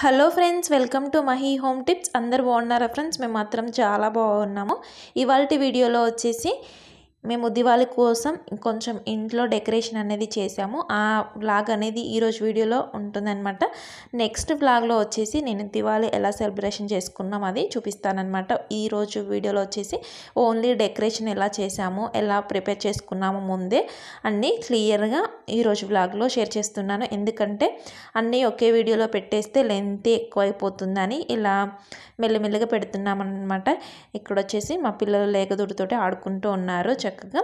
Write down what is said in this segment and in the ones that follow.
hello friends welcome to Mahi home tips అందరు బాగున్నారా friends మేము మాత్రం చాలా బాగున్నాము ఇవాళ వీడియోలో వచ్చేసి మేము దివాళి కోసం కొంచెం ఇంట్లో డెకరేషన్ అనేది చేసాము ఆ బ్లాగ్ అనేది ఈరోజు వీడియోలో ఉంటుందన్నమాట నెక్స్ట్ బ్లాగ్లో వచ్చేసి నేను దివాళి ఎలా సెలబ్రేషన్ చేసుకున్నాం అది చూపిస్తానమాట ఈరోజు వీడియోలో వచ్చేసి ఓన్లీ డెకరేషన్ ఎలా చేసాము ఎలా ప్రిపేర్ చేసుకున్నాము ముందే అన్నీ క్లియర్గా ఈరోజు బ్లాగ్లో షేర్ చేస్తున్నాను ఎందుకంటే అన్నీ ఒకే వీడియోలో పెట్టేస్తే లెంత్ ఎక్కువైపోతుందని ఇలా మెల్లిమెల్లిగా పెడుతున్నామన్నమాట ఇక్కడ వచ్చేసి మా పిల్లలు లేగదుడితోటి ఆడుకుంటూ ఉన్నారు చక్కగా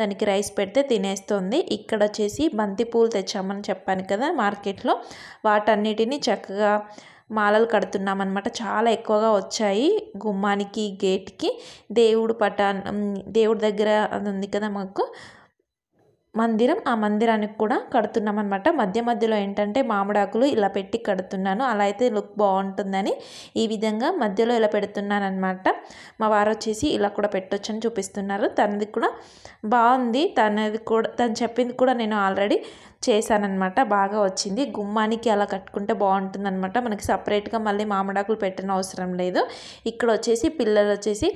దానికి రైస్ పెడితే తినేస్తుంది ఇక్కడ వచ్చేసి బంతి పూలు తెచ్చామని చెప్పాను కదా మార్కెట్లో వాటన్నిటిని చక్కగా మాలలు కడుతున్నామన్నమాట చాలా ఎక్కువగా వచ్చాయి గుమ్మానికి గేట్కి దేవుడు పటాన్ దేవుడి దగ్గర అది ఉంది కదా మాకు మందిరం ఆ మందిరానికి కూడా కడుతున్నాం అనమాట మధ్య మధ్యలో ఏంటంటే మామిడాకులు ఇలా పెట్టి కడుతున్నాను అలా అయితే లుక్ బాగుంటుందని ఈ విధంగా మధ్యలో ఇలా పెడుతున్నాను అనమాట మా వారు వచ్చేసి ఇలా కూడా పెట్టొచ్చు చూపిస్తున్నారు తనది కూడా బాగుంది తనది కూడా తను చెప్పింది కూడా నేను ఆల్రెడీ చేశానమాట బాగా వచ్చింది గుమ్మానికి అలా కట్టుకుంటే బాగుంటుంది అనమాట మనకి సపరేట్గా మళ్ళీ మామిడాకులు పెట్టిన అవసరం లేదు ఇక్కడ వచ్చేసి పిల్లలు వచ్చేసి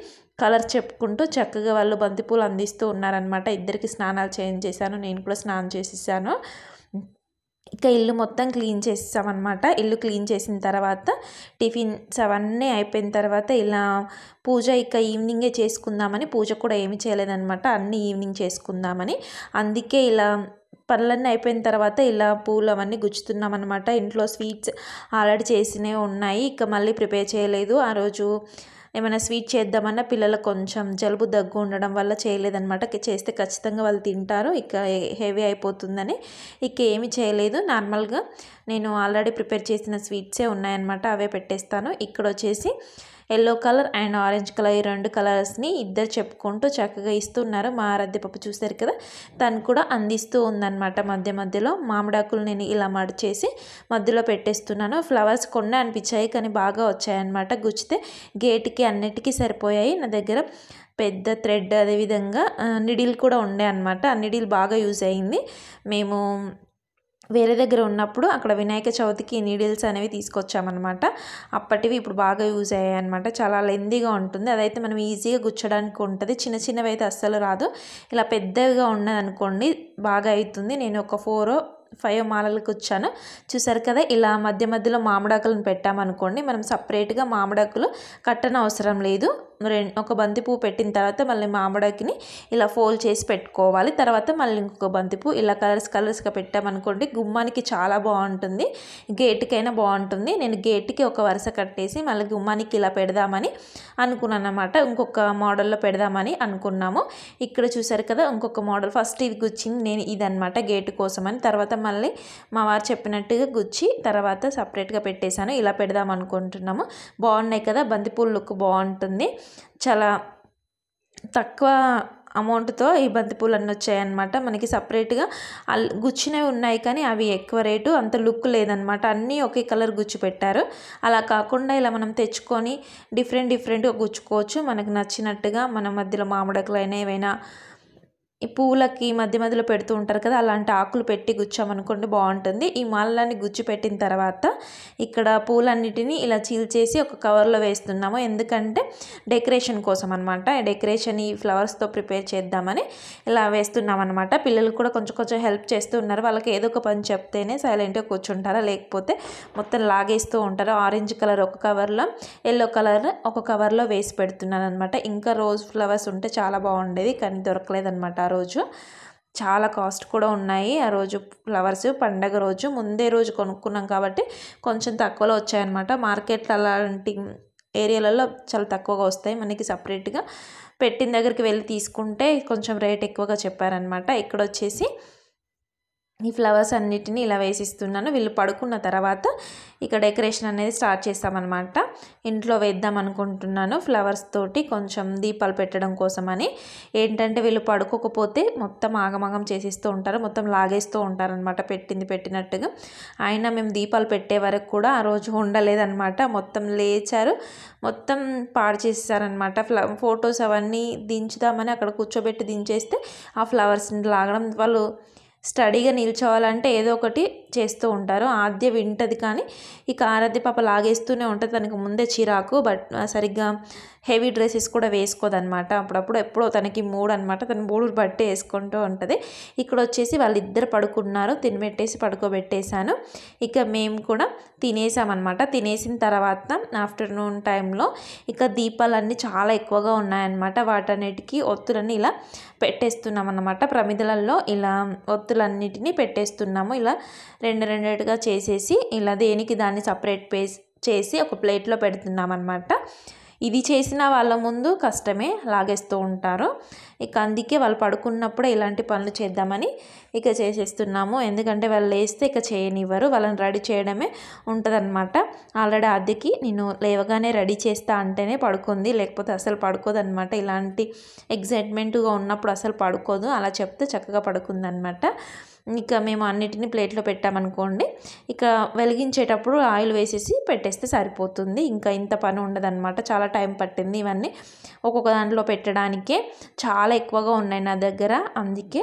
కలర్ చెప్పుకుంటూ చక్కగా వాళ్ళు బంతిపూలు అందిస్తూ ఉన్నారనమాట ఇద్దరికి స్నానాలు చేంజ్ చేశాను నేను కూడా స్నానం చేసేసాను ఇక ఇల్లు మొత్తం క్లీన్ చేసామన్నమాట ఇల్లు క్లీన్ చేసిన తర్వాత టిఫిన్స్ అవన్నీ అయిపోయిన తర్వాత ఇలా పూజ ఇక ఈవినింగే చేసుకుందామని పూజ కూడా ఏమి చేయలేదన్నమాట అన్నీ ఈవినింగ్ చేసుకుందామని అందుకే ఇలా పనులన్నీ అయిపోయిన తర్వాత ఇలా పూలు అవన్నీ గుచ్చుతున్నాం అనమాట ఇంట్లో స్వీట్స్ ఆల్రెడీ చేసినవి ఉన్నాయి ఇక మళ్ళీ ప్రిపేర్ చేయలేదు ఆ రోజు ఏమైనా స్వీట్ చేద్దామన్నా పిల్లలకు కొంచెం జలుబు దగ్గు ఉండడం వల్ల చేయలేదనమాట చేస్తే ఖచ్చితంగా వాళ్ళు తింటారు ఇక హెవీ అయిపోతుందని ఇక ఏమి చేయలేదు నార్మల్గా నేను ఆల్రెడీ ప్రిపేర్ చేసిన స్వీట్సే ఉన్నాయన్నమాట అవే పెట్టేస్తాను ఇక్కడ వచ్చేసి yellow colour and orange colour ఈ రెండు కలర్స్ని ఇద్దరు చెప్పుకుంటూ చక్కగా ఇస్తున్నారు మా రద్దెపప్పు చూశారు కదా తను కూడా అందిస్తూ ఉందన్నమాట మధ్య మధ్యలో మామిడాకులు నేను ఇలా మడిచేసి మధ్యలో పెట్టేస్తున్నాను ఫ్లవర్స్ కొన్ని అనిపించాయి కానీ బాగా వచ్చాయన్నమాట గుచ్చితే గేట్కి అన్నిటికీ సరిపోయాయి నా దగ్గర పెద్ద థ్రెడ్ అదేవిధంగా నిడిల్ కూడా ఉండే అనమాట ఆ నిడిల్ బాగా యూజ్ అయింది మేము వేరే దగ్గర ఉన్నప్పుడు అక్కడ వినాయక చవితికి నీడిల్స్ అనేవి తీసుకొచ్చామన్నమాట అప్పటివి ఇప్పుడు బాగా యూజ్ అయ్యాయి అనమాట చాలా లెందీగా ఉంటుంది అదైతే మనం ఈజీగా గుచ్చడానికి ఉంటుంది చిన్న చిన్నవి అయితే అస్సలు రాదు ఇలా పెద్దగా ఉన్నదనుకోండి బాగా అవుతుంది నేను ఒక ఫోర్ ఫైవ్ మాలలకు వచ్చాను చూసారు కదా ఇలా మధ్య మధ్యలో మామిడాకులను పెట్టామనుకోండి మనం సపరేట్గా మామిడాకులు కట్టన అవసరం లేదు రెండు ఒక బంతి పువ్వు పెట్టిన తర్వాత మళ్ళీ మామిడాకిని ఇలా ఫోల్డ్ చేసి పెట్టుకోవాలి తర్వాత మళ్ళీ ఇంకొక బంతి పువ్వు ఇలా కలర్స్ కలర్స్గా పెట్టామనుకోండి గుమ్మానికి చాలా బాగుంటుంది గేటుకైనా బాగుంటుంది నేను గేట్కి ఒక వరుస కట్టేసి మళ్ళీ గుమ్మానికి ఇలా పెడదామని అనుకున్నాను అనమాట ఇంకొక మోడల్లో పెడదామని అనుకున్నాము ఇక్కడ చూసారు కదా ఇంకొక మోడల్ ఫస్ట్ ఇది గుచ్చింది నేను ఇదనమాట గేటు కోసం అని తర్వాత మళ్ళీ మా వారు చెప్పినట్టుగా గుచ్చి తర్వాత సపరేట్గా పెట్టేశాను ఇలా పెడదాం అనుకుంటున్నాము బాగున్నాయి కదా బంతిపూలు లుక్ బాగుంటుంది చాలా తక్కువ అమౌంట్తో ఈ బంతిపూలు అన్నీ వచ్చాయన్నమాట మనకి సపరేట్గా గుచ్చినవి ఉన్నాయి కానీ అవి ఎక్కువ రేటు అంత లుక్ లేదనమాట అన్నీ ఒకే కలర్ గుచ్చి పెట్టారు అలా కాకుండా ఇలా మనం తెచ్చుకొని డిఫరెంట్ డిఫరెంట్గా గుచ్చుకోవచ్చు మనకు నచ్చినట్టుగా మన మధ్యలో మామిడాకులు అయినా ఏవైనా ఈ పూలకి మధ్య మధ్యలో పెడుతూ ఉంటారు కదా అలాంటి ఆకులు పెట్టి గుచ్చామనుకోండి బాగుంటుంది ఈ మాలలన్నీ గుచ్చి పెట్టిన తర్వాత ఇక్కడ పూలన్నిటినీ ఇలా చీల్చేసి ఒక కవర్లో వేస్తున్నాము ఎందుకంటే డెకరేషన్ కోసం అనమాట డెకరేషన్ ఈ ఫ్లవర్స్తో ప్రిపేర్ చేద్దామని ఇలా వేస్తున్నాం అనమాట పిల్లలు కూడా కొంచెం కొంచెం హెల్ప్ చేస్తూ ఉన్నారు వాళ్ళకి ఏదో ఒక పని చెప్తేనే సైలెంట్గా కూర్చుంటారా లేకపోతే మొత్తం లాగేస్తూ ఉంటారు ఆరెంజ్ కలర్ ఒక కవర్లో ఎల్లో కలర్ ఒక కవర్లో వేసి పెడుతున్నాను అనమాట ఇంకా రోజ్ ఫ్లవర్స్ ఉంటే చాలా బాగుండేది కానీ దొరకలేదన్నమాట రోజు చాలా కాస్ట్ కూడా ఉన్నాయి ఆ రోజు ఫ్లవర్స్ పండగ రోజు ముందే రోజు కొనుక్కున్నాం కాబట్టి కొంచెం తక్కువలో వచ్చాయన్నమాట మార్కెట్లో అలాంటి ఏరియాలలో చాలా తక్కువగా వస్తాయి మనకి సపరేట్గా పెట్టిన దగ్గరికి వెళ్ళి తీసుకుంటే కొంచెం రేట్ ఎక్కువగా చెప్పారనమాట ఇక్కడ వచ్చేసి ఈ ఫ్లవర్స్ అన్నిటిని ఇలా వేసిస్తున్నాను వీళ్ళు పడుకున్న తర్వాత ఇక డెకరేషన్ అనేది స్టార్ట్ చేస్తామన్నమాట ఇంట్లో వేద్దాం అనుకుంటున్నాను ఫ్లవర్స్ తోటి కొంచెం దీపాలు పెట్టడం కోసమని ఏంటంటే వీళ్ళు పడుకోకపోతే మొత్తం ఆగమాగం చేసేస్తూ ఉంటారు మొత్తం లాగేస్తూ ఉంటారనమాట పెట్టింది పెట్టినట్టుగా అయినా మేము దీపాలు పెట్టే వరకు కూడా ఆ రోజు ఉండలేదన్నమాట మొత్తం లేచారు మొత్తం పాడు చేసేసారనమాట ఫ్ల ఫొటోస్ అవన్నీ దించుదామని అక్కడ కూర్చోబెట్టి దించేస్తే ఆ ఫ్లవర్స్ని లాగడం వాళ్ళు స్టడీగా నిల్చోవాలంటే ఏదో ఒకటి చేస్తూ ఉంటారు ఆద్య వింటది కానీ ఈ ఆరాధ్య పాప లాగేస్తూనే ఉంటుంది తనకు ముందే చిరాకు బట్ సరిగ్గా హెవీ డ్రెస్సెస్ కూడా వేసుకోదనమాట అప్పుడప్పుడు ఎప్పుడో తనకి మూడు అనమాట తను మూడు బట్టి వేసుకుంటూ ఉంటుంది ఇక్కడ వచ్చేసి వాళ్ళిద్దరు పడుకున్నారు తినిపెట్టేసి పడుకోబెట్టేశాను ఇక మేము కూడా తినేసామన్నమాట తినేసిన తర్వాత ఆఫ్టర్నూన్ టైంలో ఇక దీపాలన్నీ చాలా ఎక్కువగా ఉన్నాయన్నమాట వాటన్నిటికీ ఒత్తులన్నీ ఇలా పెట్టేస్తున్నాం అన్నమాట ప్రమిదలలో ఇలా ఒత్తులన్నిటినీ పెట్టేస్తున్నాము ఇలా రెండు రెండేట్టుగా చేసేసి ఇలా దేనికి దాన్ని సపరేట్ పేస్ చేసి ఒక ప్లేట్లో పెడుతున్నాం ఇది చేసిన వాళ్ళ ముందు కష్టమే లాగేస్తూ ఉంటారు ఇక అందుకే వాళ్ళు పడుకున్నప్పుడు ఇలాంటి పనులు చేద్దామని ఇక చేసేస్తున్నాము ఎందుకంటే వాళ్ళు లేస్తే ఇక చేయనివ్వరు వాళ్ళని రెడీ చేయడమే ఉంటుందన్నమాట ఆల్రెడీ అద్దెకి నేను లేవగానే రెడీ చేస్తా అంటేనే పడుకుంది లేకపోతే అసలు పడుకోదనమాట ఇలాంటి ఎగ్జైట్మెంట్గా ఉన్నప్పుడు అసలు పడుకోదు అలా చెప్తే చక్కగా పడుకుందనమాట ఇక మేము అన్నిటిని ప్లేట్లో పెట్టామనుకోండి ఇక వెలిగించేటప్పుడు ఆయిల్ వేసేసి పెట్టేస్తే సరిపోతుంది ఇంకా ఇంత పని ఉండదు చాలా టైం పట్టింది ఇవన్నీ ఒక్కొక్క దాంట్లో పెట్టడానికే చాలా ఎక్కువగా ఉన్నాయి నా దగ్గర అందుకే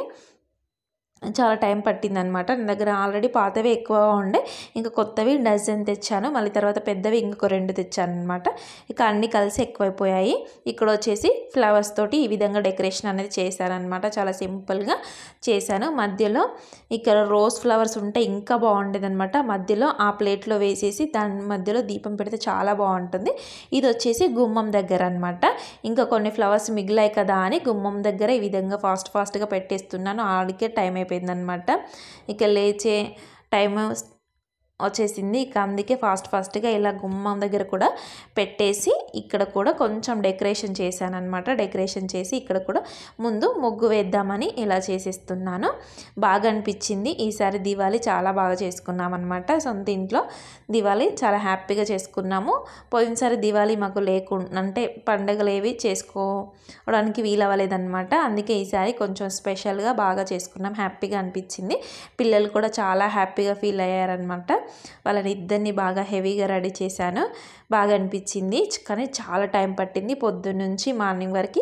చాలా టైం పట్టిందనమాట నా దగ్గర ఆల్రెడీ పాతవి ఎక్కువ ఉండే ఇంకా కొత్తవి డజన్ తెచ్చాను మళ్ళీ తర్వాత పెద్దవి ఇంకొక రెండు తెచ్చాను అనమాట ఇక అన్నీ కలిసి ఎక్కువైపోయాయి ఇక్కడ వచ్చేసి ఫ్లవర్స్ తోటి ఈ విధంగా డెకరేషన్ అనేది అనమాట చాలా సింపుల్గా చేశాను మధ్యలో ఇక్కడ రోజ్ ఫ్లవర్స్ ఉంటే ఇంకా అనమాట మధ్యలో ఆ ప్లేట్లో వేసేసి దాని మధ్యలో దీపం పెడితే చాలా బాగుంటుంది ఇది వచ్చేసి గుమ్మం దగ్గర అనమాట ఇంకా కొన్ని ఫ్లవర్స్ మిగిలాయి కదా అని గుమ్మం దగ్గర ఈ విధంగా ఫాస్ట్ ఫాస్ట్గా పెట్టేస్తున్నాను ఆడికే టైం అయిపోయిందనమాట ఇక లేచే టైం వచ్చేసింది ఇక అందుకే ఫాస్ట్ ఫాస్ట్గా ఇలా గుమ్మం దగ్గర కూడా పెట్టేసి ఇక్కడ కూడా కొంచెం డెకరేషన్ చేశానమాట డెకరేషన్ చేసి ఇక్కడ కూడా ముందు ముగ్గు వేద్దామని ఇలా చేసేస్తున్నాను బాగా అనిపించింది ఈసారి దివాళీ చాలా బాగా చేసుకున్నామన్నమాట సొంత ఇంట్లో దివాళీ చాలా హ్యాపీగా చేసుకున్నాము పోయినసారి దివాళీ మాకు లేకుండా అంటే పండుగలు ఏవి చేసుకోవడానికి వీలవ్వలేదన్నమాట అందుకే ఈసారి కొంచెం స్పెషల్గా బాగా చేసుకున్నాం హ్యాపీగా అనిపించింది పిల్లలు కూడా చాలా హ్యాపీగా ఫీల్ అయ్యారనమాట వాళ్ళని ఇద్దరిని బాగా హెవీగా రెడీ చేశాను బాగా అనిపించింది కానీ చాలా టైం పట్టింది పొద్దున్నుంచి మార్నింగ్ వరకు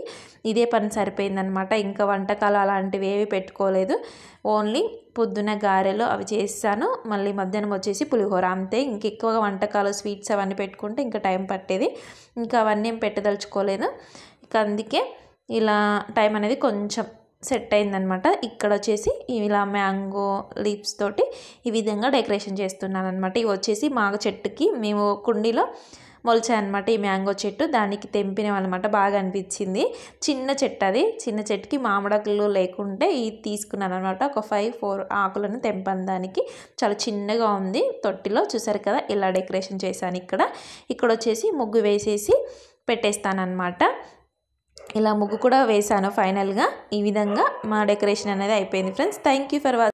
ఇదే పని సరిపోయిందనమాట ఇంకా వంటకాలు అలాంటివి ఏవి పెట్టుకోలేదు ఓన్లీ పొద్దున గారెలు అవి చేస్తాను మళ్ళీ మధ్యాహ్నం వచ్చేసి పులిహోర అంతే ఇంకెక్కువగా వంటకాలు స్వీట్స్ అవన్నీ పెట్టుకుంటే ఇంకా టైం పట్టేది ఇంకా అవన్నీ ఏం పెట్టదలుచుకోలేదు ఇక అందుకే ఇలా టైం అనేది కొంచెం సెట్ అయిందనమాట ఇక్కడ వచ్చేసి ఇలా మ్యాంగో లీవ్స్ తోటి ఈ విధంగా డెకరేషన్ చేస్తున్నాను అనమాట ఇవి వచ్చేసి మా చెట్టుకి మేము కుండీలో మొలిచాయనమాట ఈ మ్యాంగో చెట్టు దానికి తెంపినామన్నమాట బాగా అనిపించింది చిన్న చెట్టు అది చిన్న చెట్టుకి మామిడాకులు లేకుంటే ఇది తీసుకున్నాను అనమాట ఒక ఫైవ్ ఫోర్ ఆకులను తెంపాను దానికి చాలా చిన్నగా ఉంది తొట్టిలో చూసారు కదా ఇలా డెకరేషన్ చేశాను ఇక్కడ ఇక్కడ వచ్చేసి ముగ్గు వేసేసి పెట్టేస్తానమాట ఇలా ముగ్గు కూడా వేశాను ఫైనల్గా ఈ విధంగా మా డెకరేషన్ అనేది అయిపోయింది friends thank you for watching